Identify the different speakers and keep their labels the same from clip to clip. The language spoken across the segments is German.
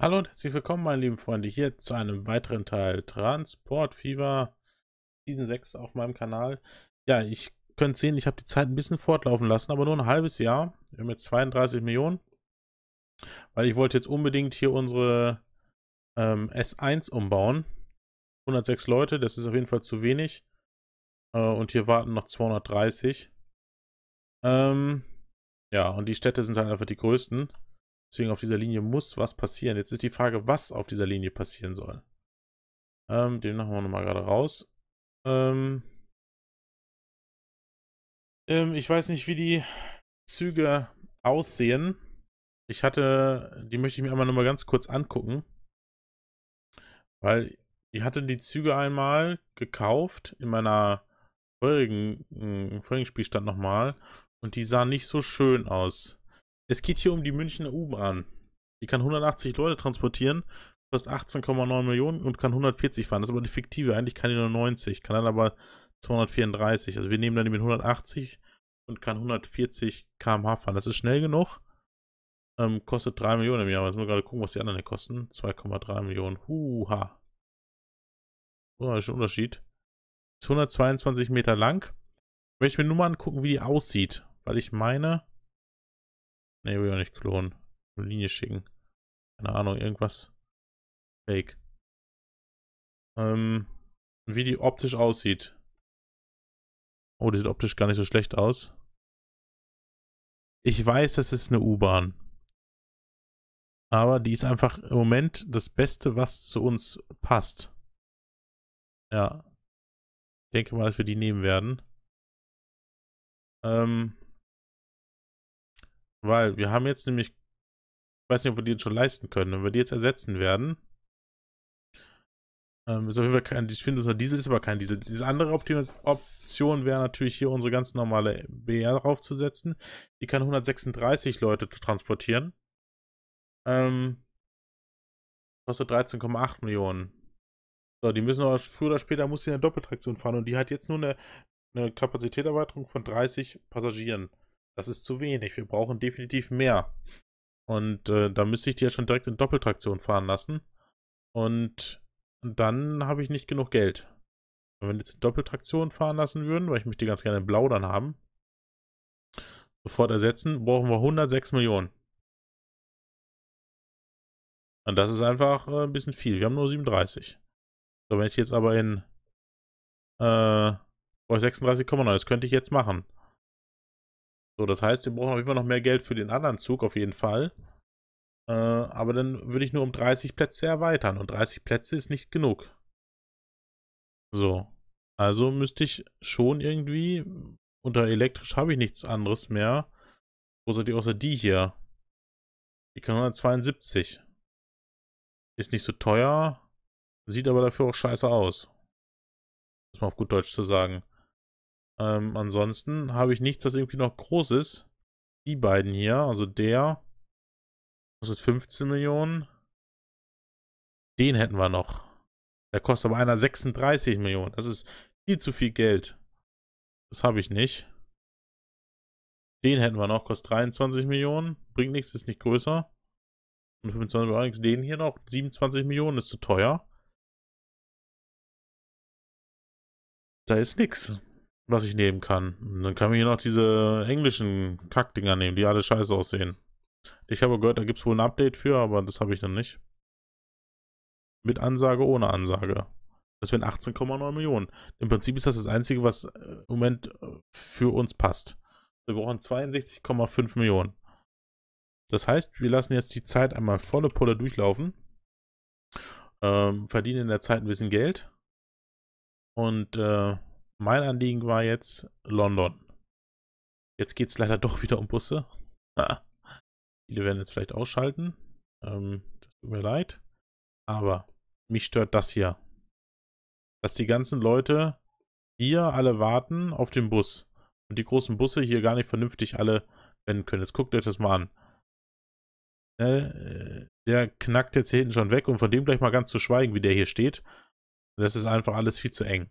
Speaker 1: Hallo und herzlich willkommen, meine lieben Freunde, hier zu einem weiteren Teil Transport Fever Season 6 auf meinem Kanal. Ja, ich könnte sehen, ich habe die Zeit ein bisschen fortlaufen lassen, aber nur ein halbes Jahr mit 32 Millionen, weil ich wollte jetzt unbedingt hier unsere ähm, S1 umbauen. 106 Leute, das ist auf jeden Fall zu wenig. Äh, und hier warten noch 230. Ähm, ja, und die Städte sind halt einfach die größten. Deswegen auf dieser Linie muss was passieren. Jetzt ist die Frage, was auf dieser Linie passieren soll. Ähm, den machen wir nochmal gerade raus. Ähm, ähm, ich weiß nicht, wie die Züge aussehen. Ich hatte, die möchte ich mir einmal nochmal ganz kurz angucken. Weil ich hatte die Züge einmal gekauft in meiner vorigen, hm, vorigen Spielstand nochmal. Und die sahen nicht so schön aus. Es geht hier um die Münchner U-Bahn. Die kann 180 Leute transportieren, kostet 18,9 Millionen und kann 140 fahren. Das ist aber die fiktive. Eigentlich kann die nur 90, kann dann aber 234. Also wir nehmen dann die mit 180 und kann 140 km/h fahren. Das ist schnell genug. Ähm, kostet 3 Millionen im Jahr. Jetzt müssen wir gerade gucken, was die anderen hier kosten. 2,3 Millionen. Huha. Oh, das ist ein Unterschied. Ist 122 Meter lang. Ich möchte mir nur mal angucken, wie die aussieht.
Speaker 2: Weil ich meine, Ne, will ich auch nicht klonen. Eine Linie schicken. Keine Ahnung, irgendwas. Fake. Ähm, wie die optisch aussieht. Oh, die sieht optisch gar nicht so schlecht aus. Ich weiß, das ist eine U-Bahn. Aber
Speaker 1: die ist einfach im Moment das Beste, was zu uns passt.
Speaker 2: Ja. Ich denke mal, dass wir die nehmen werden. Ähm, weil wir haben jetzt nämlich, ich weiß nicht, ob wir die jetzt schon
Speaker 1: leisten können. Wenn wir die jetzt ersetzen werden, ähm, ist auf jeden Fall kein, ich finde, unser Diesel ist aber kein Diesel. Diese andere Option, wäre natürlich hier unsere ganz normale BR draufzusetzen. Die kann 136 Leute transportieren. Ähm, kostet 13,8 Millionen. So, die müssen aber früher oder später muss sie eine Doppeltraktion fahren und die hat jetzt nur eine, eine Kapazitäterweiterung von 30 Passagieren das ist zu wenig. Wir brauchen definitiv mehr. Und äh, da müsste ich die ja schon direkt in Doppeltraktion fahren lassen. Und dann habe ich nicht genug Geld. Und wenn wir jetzt in Doppeltraktion fahren lassen würden, weil ich möchte die ganz gerne in Blau dann haben, sofort ersetzen, brauchen wir 106 Millionen. Und das ist einfach äh, ein bisschen viel. Wir haben nur 37. So, wenn ich jetzt aber in äh, 36,9, das könnte ich jetzt machen. So, das heißt, wir brauchen auf jeden Fall noch mehr Geld für den anderen Zug, auf jeden Fall. Äh, aber dann würde ich nur um 30 Plätze erweitern. Und 30 Plätze ist nicht genug. So. Also müsste ich schon irgendwie, unter elektrisch habe ich nichts anderes mehr. Großartig außer die hier. Die kann 172. Ist nicht so teuer, sieht aber dafür auch scheiße aus. Das mal auf gut Deutsch zu sagen. Ähm, ansonsten habe ich nichts, das irgendwie noch groß ist. Die beiden hier, also der kostet 15 Millionen. Den hätten wir noch. Der kostet aber einer 36 Millionen. Das ist viel zu viel Geld. Das habe ich nicht. Den hätten wir noch, kostet 23 Millionen. Bringt nichts, ist nicht größer. Und 25 Millionen, den hier noch, 27 Millionen, ist zu teuer. Da ist nichts was ich nehmen kann. Und dann kann man hier noch diese englischen Kackdinger nehmen, die alle scheiße aussehen. Ich habe gehört, da gibt es wohl ein Update für, aber das habe ich dann nicht. Mit Ansage, ohne Ansage. Das wären 18,9 Millionen. Im Prinzip ist das das Einzige, was äh, im Moment äh, für uns passt. Wir brauchen 62,5 Millionen. Das heißt, wir lassen jetzt die Zeit einmal volle Pulle durchlaufen, ähm, verdienen in der Zeit ein bisschen Geld und äh, mein Anliegen war jetzt London. Jetzt geht es leider doch wieder um Busse. Ah. Viele werden jetzt vielleicht ausschalten. Ähm, tut mir leid. Aber mich stört das hier. Dass die ganzen Leute hier alle warten auf den Bus. Und die großen Busse hier gar nicht vernünftig alle wenden können. Jetzt guckt euch das mal an. Ne, äh, der knackt jetzt hier hinten schon weg und von dem gleich mal ganz zu schweigen, wie der hier steht. Das ist einfach alles viel zu eng.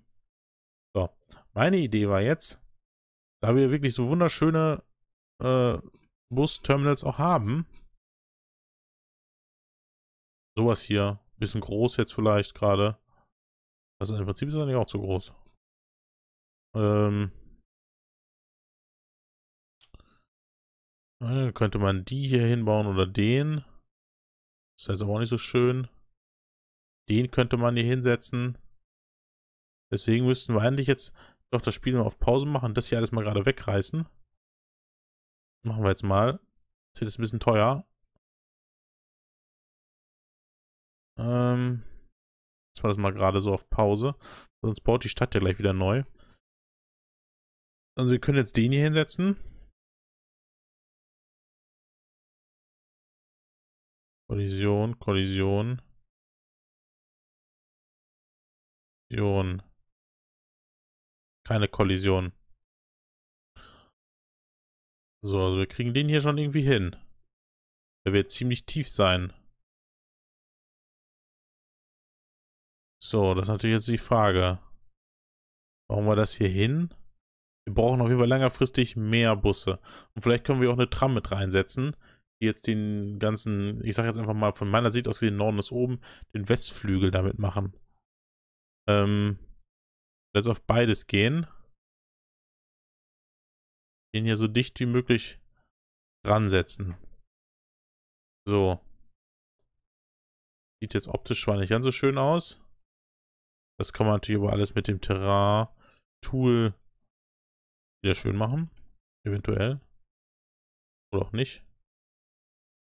Speaker 1: So, meine Idee war jetzt, da wir wirklich so wunderschöne
Speaker 2: äh, Busterminals auch haben, sowas hier, bisschen groß jetzt vielleicht gerade. Also im Prinzip ist das nicht auch zu groß. Ähm, könnte man die hier hinbauen oder den.
Speaker 1: Das Ist jetzt aber auch nicht so schön. Den könnte man hier hinsetzen. Deswegen müssten wir eigentlich jetzt doch das Spiel mal auf Pause machen, das hier alles mal gerade wegreißen.
Speaker 2: Machen wir jetzt mal. Das wird jetzt ein bisschen teuer. Ähm, jetzt war das mal gerade so auf Pause. Sonst baut die Stadt ja gleich wieder neu. Also wir können jetzt den hier hinsetzen. Kollision, Kollision. Kollision. Keine Kollision. So, also wir kriegen den hier schon irgendwie hin. Der wird ziemlich tief sein. So, das ist natürlich jetzt die Frage. Brauchen wir das hier hin? Wir brauchen auf jeden Fall längerfristig mehr Busse.
Speaker 1: Und vielleicht können wir auch eine Tram mit reinsetzen, die jetzt den ganzen, ich sage jetzt einfach mal von
Speaker 2: meiner Sicht aus gesehen, Norden ist oben, den Westflügel damit machen. Ähm, Lass auf beides gehen. Den hier so dicht wie möglich dran setzen. So. Sieht jetzt optisch zwar nicht ganz so schön aus. Das kann man natürlich aber
Speaker 1: alles mit dem terra tool wieder schön machen. Eventuell.
Speaker 2: Oder auch nicht.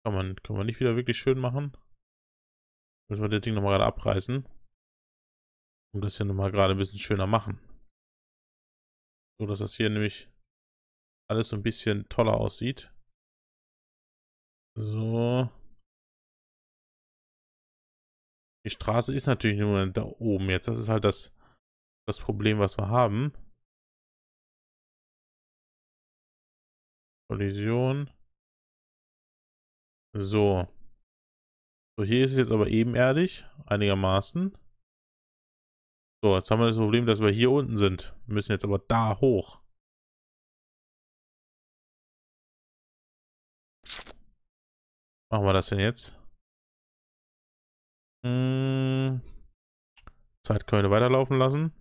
Speaker 2: Kann man, kann man nicht wieder wirklich schön machen. Müssen wir das Ding nochmal gerade abreißen. Und das hier nochmal gerade ein bisschen schöner machen. So, dass das hier nämlich alles so ein bisschen toller aussieht. So. Die Straße ist natürlich nur da oben jetzt. Das ist halt das, das Problem, was wir haben. Kollision. So. So, hier ist es jetzt aber ebenerdig, einigermaßen. So, jetzt haben wir das Problem, dass wir hier unten sind. Wir müssen jetzt aber da hoch. Machen wir das denn jetzt? Hm. Zeit können wir weiterlaufen lassen.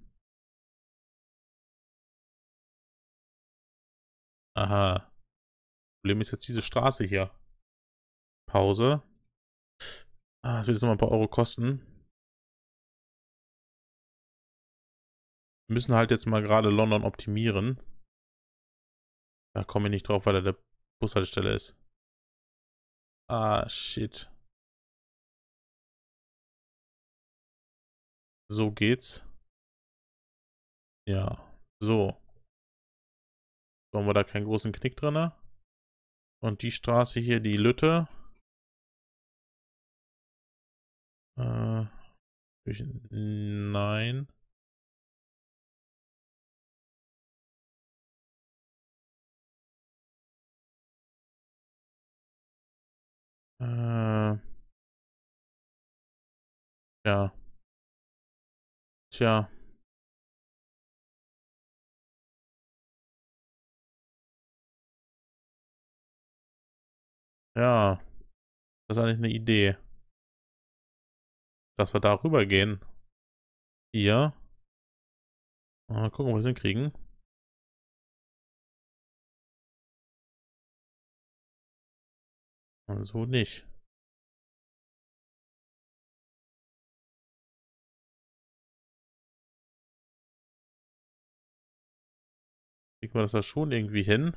Speaker 2: Aha. Problem ist jetzt diese Straße hier. Pause. Ah, das wird jetzt nochmal ein paar Euro kosten. müssen halt jetzt mal gerade London optimieren. Da komme ich nicht drauf, weil da der Bushaltestelle ist. Ah, shit. So geht's. Ja, so. so. haben wir da keinen großen Knick drin? Ne? Und die Straße hier, die Lütte. Äh, nein. Äh. Ja. Tja. Ja. Das ist eigentlich eine Idee. Dass wir da rüber gehen. Hier. Mal gucken, ob wir es hinkriegen. Also nicht. Kriegt man das da schon irgendwie hin?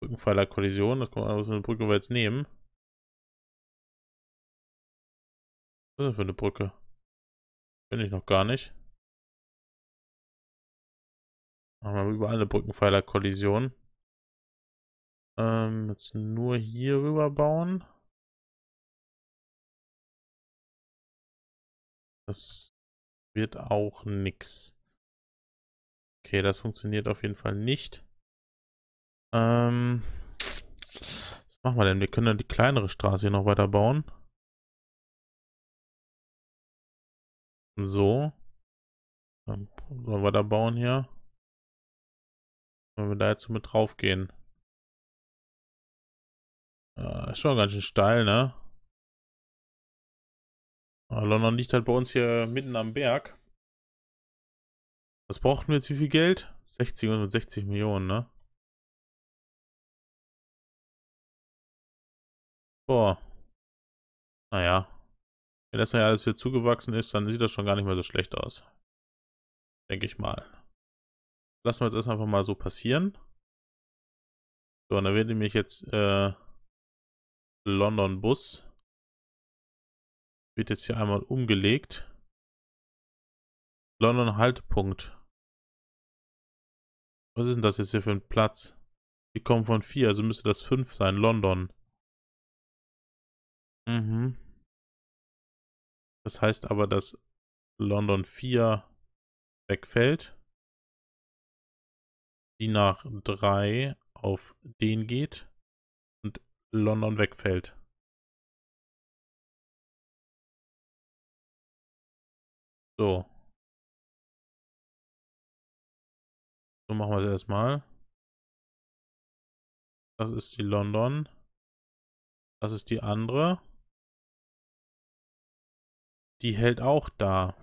Speaker 2: Brückenpfeiler Kollision, das kann man aus einer Brücke jetzt nehmen. Was ist das für eine Brücke? Bin ich noch gar nicht. Machen wir überall eine Brückenpfeiler Kollision. Ähm, jetzt nur hier rüber bauen. Das wird auch nix. Okay, das funktioniert auf jeden Fall nicht.
Speaker 1: Ähm,
Speaker 2: was machen wir denn? Wir können dann die kleinere Straße hier noch weiter bauen. So. Dann wollen wir weiter bauen hier. Wenn wir da jetzt so mit drauf gehen. Ja, ist schon ganz schön steil, ne? Aber London liegt halt bei uns hier mitten am Berg. Was brauchten wir jetzt? Wie viel Geld? 60 und 60 Millionen, ne? Boah. Naja. Wenn das ja alles wieder zugewachsen ist, dann sieht das schon gar nicht mehr so schlecht aus. Denke ich mal. Lassen wir jetzt erstmal einfach mal so passieren. So, und da ich mich jetzt äh, London Bus. Wird jetzt hier einmal umgelegt. London Haltepunkt. Was ist denn das jetzt hier für ein Platz? Die kommen von 4, also müsste das 5 sein. London. Mhm. Das heißt aber, dass London 4 wegfällt. Die nach 3 auf den geht. London wegfällt. So. So machen wir es erstmal. Das ist die London. Das ist die andere. Die hält auch da.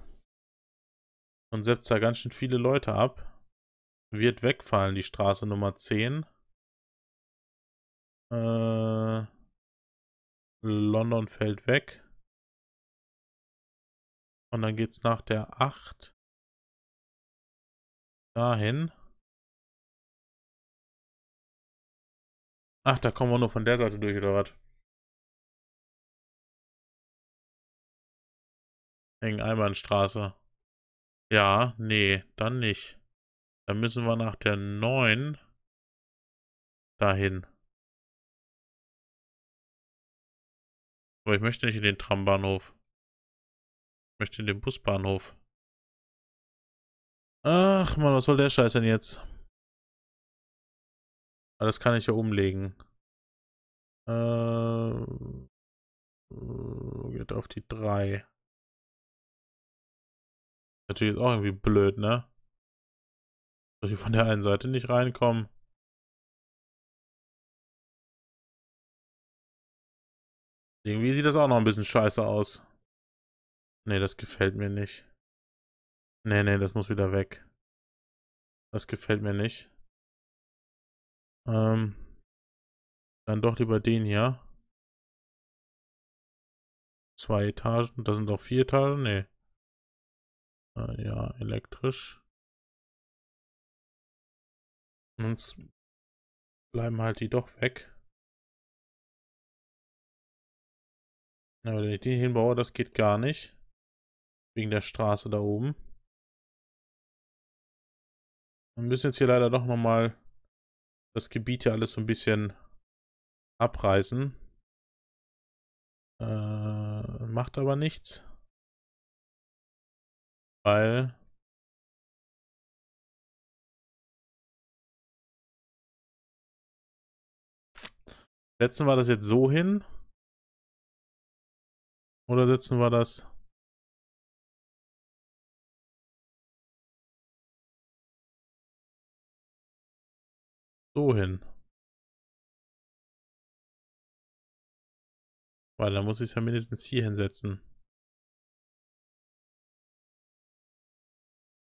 Speaker 2: Und setzt da
Speaker 1: ganz schön viele Leute ab. Wird wegfallen, die Straße Nummer 10.
Speaker 2: Äh, London fällt weg. Und dann geht's nach der 8 dahin. Ach, da kommen wir nur von der Seite durch, oder was? Eng Einbahnstraße. Ja, nee, dann nicht. Dann müssen wir nach der 9 dahin. Aber ich möchte nicht in den Trambahnhof. Ich möchte in den Busbahnhof. Ach man, was soll der Scheiß denn jetzt? Aber ah, das kann ich ja umlegen. Äh, äh geht auf die 3. Natürlich auch irgendwie blöd, ne? Soll ich von der einen Seite nicht reinkommen. Irgendwie sieht das auch noch ein bisschen scheiße aus. Nee, das gefällt mir nicht. Nee, nee, das muss wieder weg. Das gefällt mir nicht. Ähm, dann doch lieber den hier. Zwei Etagen, das sind doch vier Etagen, nee. Äh, ja, elektrisch. Sonst bleiben halt die doch weg. Na, wenn ich den hinbaue, das geht gar nicht. Wegen der Straße da oben. Wir müssen jetzt hier leider doch nochmal das Gebiet hier alles so ein bisschen abreißen. Äh, macht aber nichts. Weil... Setzen wir das jetzt so hin. Oder setzen wir das? So hin. Weil dann muss ich es ja mindestens hier hinsetzen.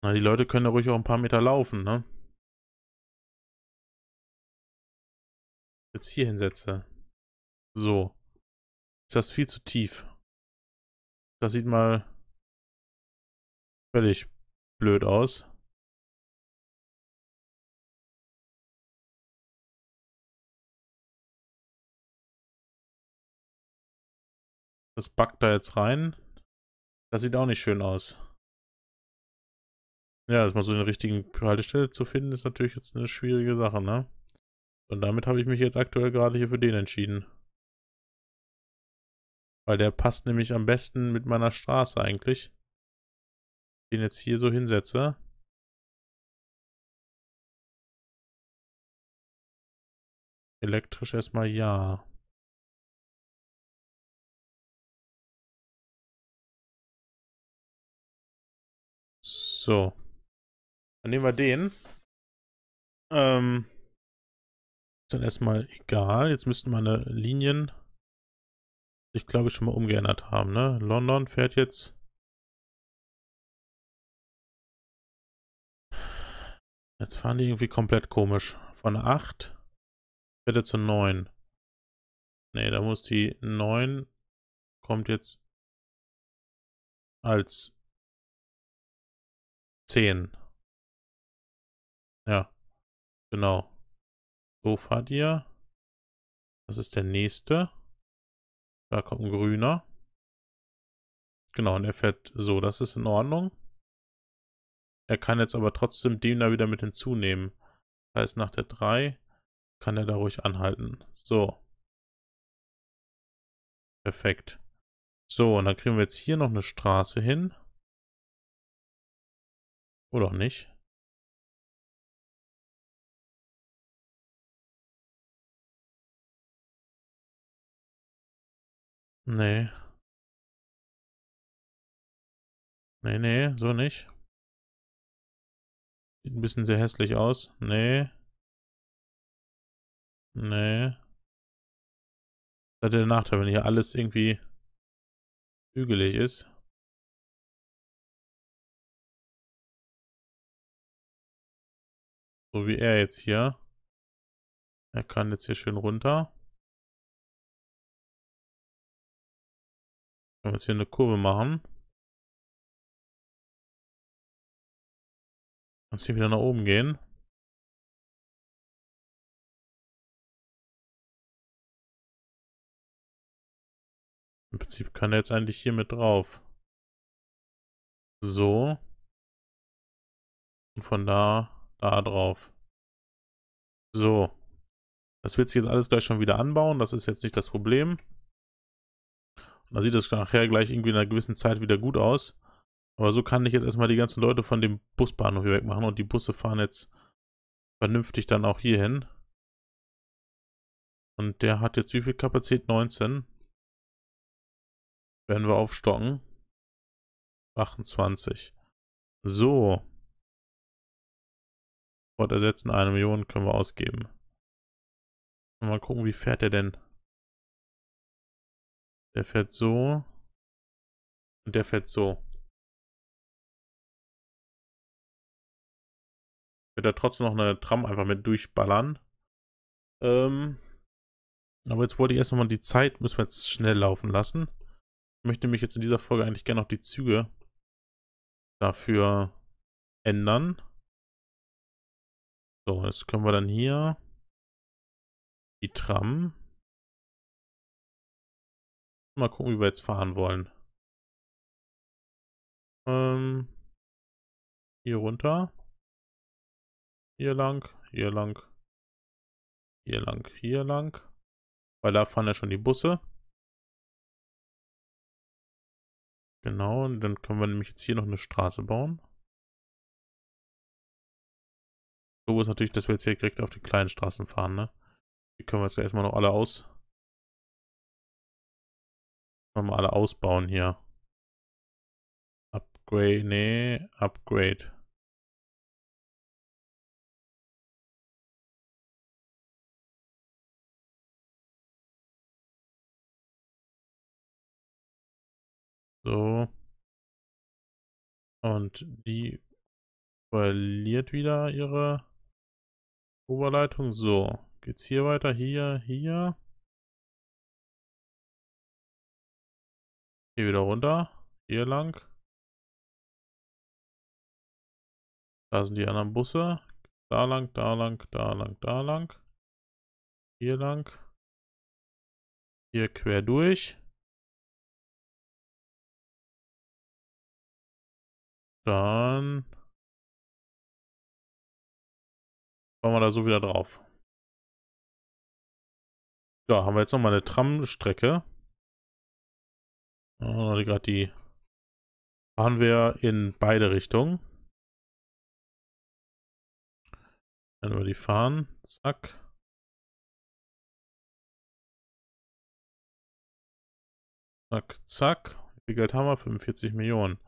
Speaker 2: Na, die Leute können da ruhig auch ein paar Meter laufen, ne? Jetzt hier hinsetze. So. Ist das viel zu tief? Das sieht mal völlig blöd aus. Das backt da jetzt rein. Das sieht auch nicht schön aus.
Speaker 1: Ja, dass man so eine richtige Haltestelle zu finden, ist natürlich jetzt eine schwierige Sache, ne? Und damit habe ich mich jetzt aktuell gerade hier für den entschieden. Weil der passt
Speaker 2: nämlich am besten mit meiner Straße eigentlich. Den jetzt hier so hinsetze. Elektrisch erstmal ja. So. Dann nehmen wir den. Ähm. Ist dann erstmal egal. Jetzt müssten meine Linien sich, glaube ich, schon mal umgeändert haben. Ne? London fährt jetzt. Jetzt fahren die irgendwie komplett komisch. Von 8 fährt er zu 9. Ne, da muss die 9 kommt jetzt als 10. Ja, genau. So fahrt ihr. Das ist der nächste. Da kommt ein grüner. Genau, und er fährt so, das ist in Ordnung. Er kann
Speaker 1: jetzt aber trotzdem den da wieder mit hinzunehmen. Das heißt, nach der 3 kann er da ruhig
Speaker 2: anhalten. So. Perfekt. So, und dann kriegen wir jetzt hier noch eine Straße hin. Oder auch nicht. Nee. Nee, nee, so nicht. Sieht ein bisschen sehr hässlich aus. Nee. Nee. Das ist der Nachteil, wenn hier alles irgendwie hügelig ist. So wie er jetzt hier. Er kann jetzt hier schön runter. Wenn wir jetzt hier eine Kurve machen. Und hier wieder nach oben gehen. Im Prinzip kann er jetzt eigentlich hier mit drauf. So. Und von da, da drauf. So.
Speaker 1: Das wird sich jetzt alles gleich schon wieder anbauen. Das ist jetzt nicht das Problem. Da sieht es nachher gleich irgendwie in einer gewissen Zeit wieder gut aus. Aber so kann ich jetzt erstmal die ganzen Leute von dem Busbahnhof
Speaker 2: hier wegmachen und die Busse fahren jetzt vernünftig dann auch hier hin. Und der hat jetzt wie viel Kapazität? 19. Werden wir aufstocken. 28. So. Wort ersetzen, eine Million können wir ausgeben. Mal gucken, wie fährt er denn? Der fährt so. Und der fährt so. Wird da trotzdem noch eine Tram einfach mit durchballern. Ähm,
Speaker 1: aber jetzt wollte ich erst nochmal die Zeit, müssen wir jetzt schnell laufen lassen. Ich
Speaker 2: möchte mich jetzt in dieser Folge eigentlich gerne noch die Züge dafür ändern. So, jetzt können wir dann hier die Tram Mal gucken, wie wir jetzt fahren wollen. Ähm, hier runter. Hier lang, hier lang. Hier lang, hier lang. Weil da fahren ja schon die Busse. Genau, und dann können wir nämlich jetzt hier noch eine Straße bauen. So ist natürlich, dass wir jetzt hier direkt auf die kleinen Straßen fahren, ne? Die können wir jetzt erstmal noch alle aus können wir alle ausbauen hier. Upgrade, nee, Upgrade. So. Und die verliert wieder ihre Oberleitung. So, geht's hier weiter? Hier, hier. Hier wieder runter. Hier lang. Da sind die anderen Busse. Da lang, da lang, da lang, da lang. Hier lang. Hier quer durch. Dann fahren wir da so wieder drauf. Ja, haben wir jetzt nochmal eine Tramstrecke. Oh, gerade die fahren wir in beide Richtungen. Dann wir die fahren. Zack. Zack, zack. Wie viel Geld haben wir? 45 Millionen.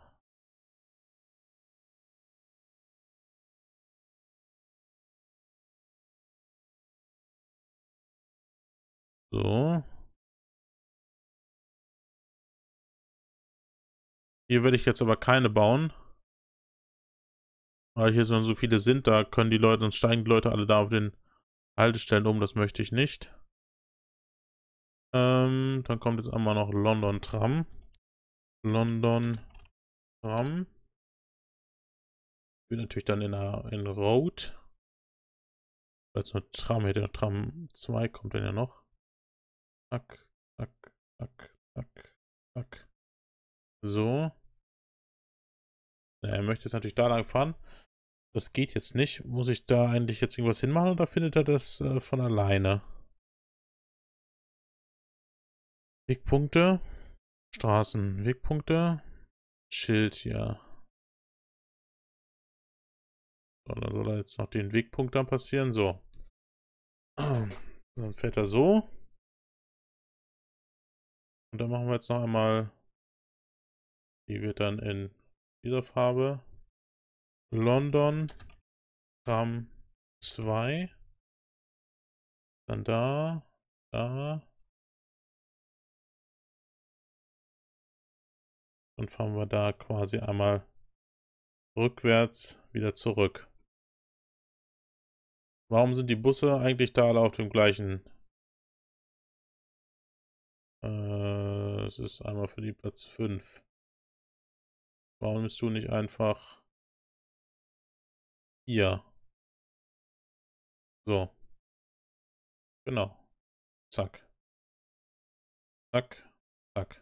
Speaker 2: So. Hier werde ich jetzt aber keine bauen.
Speaker 1: Weil hier so viele sind, da können die Leute, sonst steigen die Leute alle da auf den Haltestellen um, das möchte ich
Speaker 2: nicht. Ähm, dann kommt jetzt einmal noch London Tram. London Tram. Ich bin natürlich dann in, einer, in Road. Als nur Tram hier, der Tram 2 kommt dann ja noch. Zack, zack, zack, zack, zack. So. Er möchte jetzt natürlich da lang fahren.
Speaker 1: Das geht jetzt nicht. Muss ich da eigentlich jetzt irgendwas hinmachen oder findet er das äh, von alleine?
Speaker 2: Wegpunkte. Straßen. Wegpunkte. Schild hier. So, dann soll er jetzt noch den Wegpunkt dann passieren. So. Dann fährt er so. Und dann machen wir jetzt noch einmal die wird dann in dieser Farbe London RAM 2. Dann da, da. Und fahren wir da quasi einmal rückwärts wieder zurück. Warum sind die Busse eigentlich da alle auf dem gleichen? Äh, es ist einmal für die Platz 5. Warum bist du nicht einfach hier? So. Genau. Zack. Zack. Zack.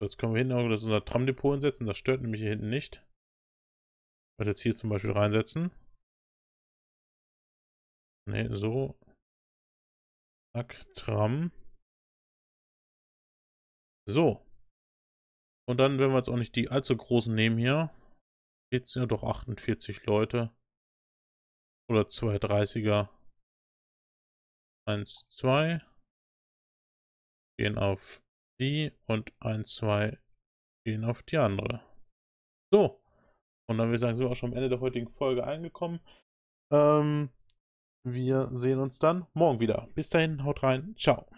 Speaker 2: So, jetzt können wir hinten das unser Tramdepot hinsetzen. Das stört nämlich hier hinten nicht. Ich jetzt hier zum Beispiel reinsetzen. Ne, so. Zack, Tram. So. Und dann, wenn wir jetzt auch nicht die allzu großen nehmen hier, geht es ja doch 48 Leute. Oder zwei 30er. Eins, zwei. Gehen auf die und 1, 2
Speaker 1: gehen auf die andere. So. Und dann würde ich sagen, sind wir auch schon am Ende der heutigen Folge angekommen. Ähm, wir sehen uns dann morgen wieder. Bis dahin, haut rein. Ciao.